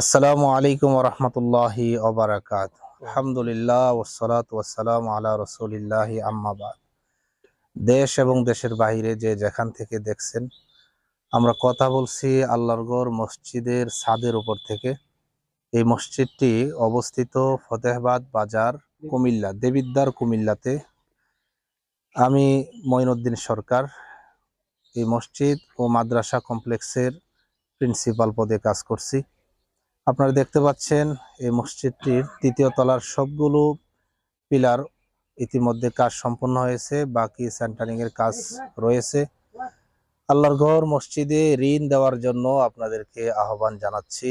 আসসালামু আলাইকুম রহমতুল্লাহি ওবরাকাত আলহামদুলিল্লাহ ওসলাত ওসালাম আলা রসুলিল্লাহি আম্মাবাদ দেশ এবং দেশের বাহিরে যে যেখান থেকে দেখছেন আমরা কথা বলছি আল্লাহরগড় মসজিদের ছাদের উপর থেকে এই মসজিদটি অবস্থিত ফতেহবাদ বাজার কুমিল্লা দেবিদ্দার কুমিল্লাতে আমি মঈনুদ্দিন সরকার এই মসজিদ ও মাদ্রাসা কমপ্লেক্সের প্রিন্সিপাল পদে কাজ করছি আপনারা দেখতে পাচ্ছেন এই মসজিদটির তৃতীয় তলার সবগুলো পিলার ইতিমধ্যে কাজ সম্পন্ন হয়েছে বাকি সেন্টারিং এর কাজ রয়েছে আল্লাহর ঘর মসজিদে ঋণ দেওয়ার জন্য আপনাদেরকে আহ্বান জানাচ্ছি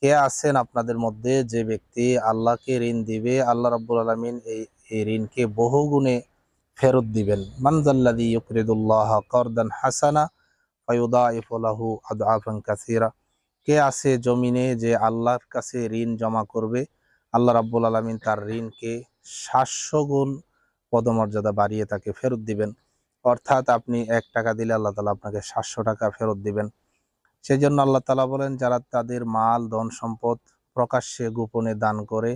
কে আছেন আপনাদের মধ্যে যে ব্যক্তি আল্লাহকে ঋণ দিবে আল্লাহ রাব্বুল আলমিন এই এই ঋণকে বহুগুণে ফেরত দিবেন মানজাল্লাদি ইউকরিদুল্লাহ করদান হাসানা ফয়ুদা ইফলাহু আদ আফান কাসিরা কে আছে জমিনে যে আল্লাহর কাছে ঋণ জমা করবে আল্লাহ রাব্বুল আলমিন তার ঋণকে সাতশো গুণ পদমর্যাদা বাড়িয়ে তাকে ফেরত দিবেন অর্থাৎ আপনি এক টাকা দিলে আল্লাহ তালা আপনাকে সাতশো টাকা ফেরত দিবেন সেই জন্য আল্লাহ তালা বলেন যারা তাদের মাল ধন সম্পদ প্রকাশ্যে গোপনে দান করে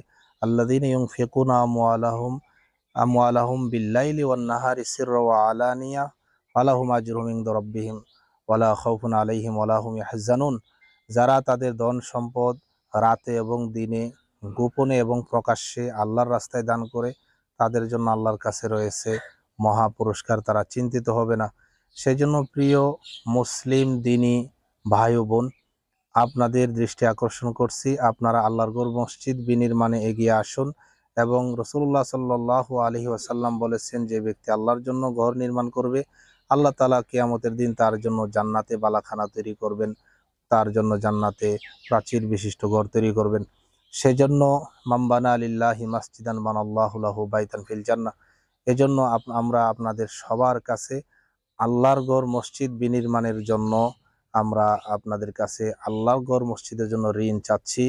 দিন ইয়ং ফেকুন আমুআলাহম আমুআলাহম বিল্লাইলি ওয়ান্নাহার ইসির আলানিয়া আলাহুম আজরুমিং দরব্বিহিম ওয়ালা খৌফুন আলাইহিম ওয়ালাহুম হাজানুন যারা তাদের ধন সম্পদ রাতে এবং দিনে গোপনে এবং প্রকাশ্যে আল্লাহর রাস্তায় দান করে তাদের জন্য আল্লাহর কাছে রয়েছে মহা পুরস্কার তারা চিন্তিত হবে না সেই জন্য প্রিয় মুসলিম দিনী ভাই বোন আপনাদের দৃষ্টি আকর্ষণ করছি আপনারা আল্লাহর গোর মসজিদ বিনির্মাণে এগিয়ে আসুন এবং রসুল্লাহ সাল্লাহ আলহি ওয়াসাল্লাম বলেছেন যে ব্যক্তি আল্লাহর জন্য ঘর নির্মাণ করবে আল্লাহ তালা কেয়ামতের দিন তার জন্য জান্নাতে বালাখানা তৈরি করবেন তার জন্য জান্নাতে প্রাচীর বিশিষ্ট ঘর তৈরি করবেন সেজন্য মাম্বানা আলিল্লাহি মাসজিদান বানাল্লাহুল্লাহু বাইতান ফিল জান্না এজন্য আমরা আপনাদের সবার কাছে আল্লাহর গড় মসজিদ বিনির্মাণের জন্য আমরা আপনাদের কাছে আল্লাহর গড় মসজিদের জন্য ঋণ চাচ্ছি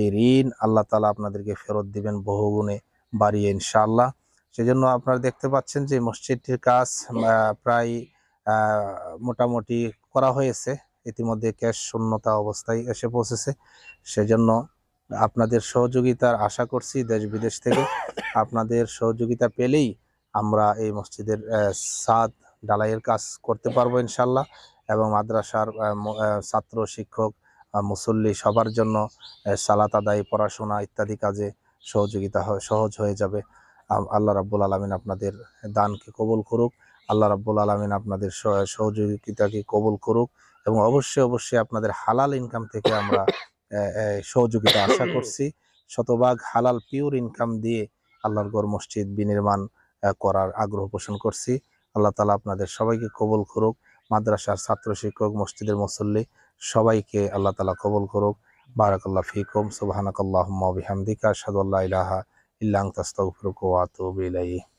এই ঋণ আল্লাহ তালা আপনাদেরকে ফেরত দিবেন বহুগুণে বাড়িয়ে ইনশাআল্লাহ সেজন্য আপনারা দেখতে পাচ্ছেন যে মসজিদটির কাজ প্রায় মোটামুটি করা হয়েছে ইতিমধ্যে ক্যাশ শূন্যতা অবস্থায় এসে পৌঁছেছে সেজন্য আপনাদের সহযোগিতার আশা করছি দেশ বিদেশ থেকে আপনাদের সহযোগিতা পেলেই আমরা এই মসজিদের সাদ ডালাইয়ের কাজ করতে পারবো ইনশাল্লাহ এবং মাদ্রাসার ছাত্র শিক্ষক মুসল্লি সবার জন্য সালাত আদায় পড়াশোনা ইত্যাদি কাজে সহযোগিতা সহজ হয়ে যাবে আল্লাহ রাব্বুল আলমিন আপনাদের দানকে কবুল করুক আল্লাহ রাব্বুল আলমিন আপনাদের সহযোগিতাকে কবুল করুক এবং অবশ্যই অবশ্যই আপনাদের হালাল ইনকাম থেকে আমরা সহযোগিতা আশা করছি শতভাগ হালাল পিওর ইনকাম দিয়ে আল্লাহর গড় মসজিদ বিনির্মাণ করার আগ্রহ পোষণ করছি আল্লাহ তালা আপনাদের সবাইকে কবল করুক মাদ্রাসার ছাত্র শিক্ষক মসজিদের মুসল্লি সবাইকে আল্লাহ তালা কবল করুক বারাকাল্লা ফিকুম সুবাহানাকাল্লাহ বিহামদিকা সাদুল্লাহ ইলাহা ইল্লাং তাস্তফরুক ওয়া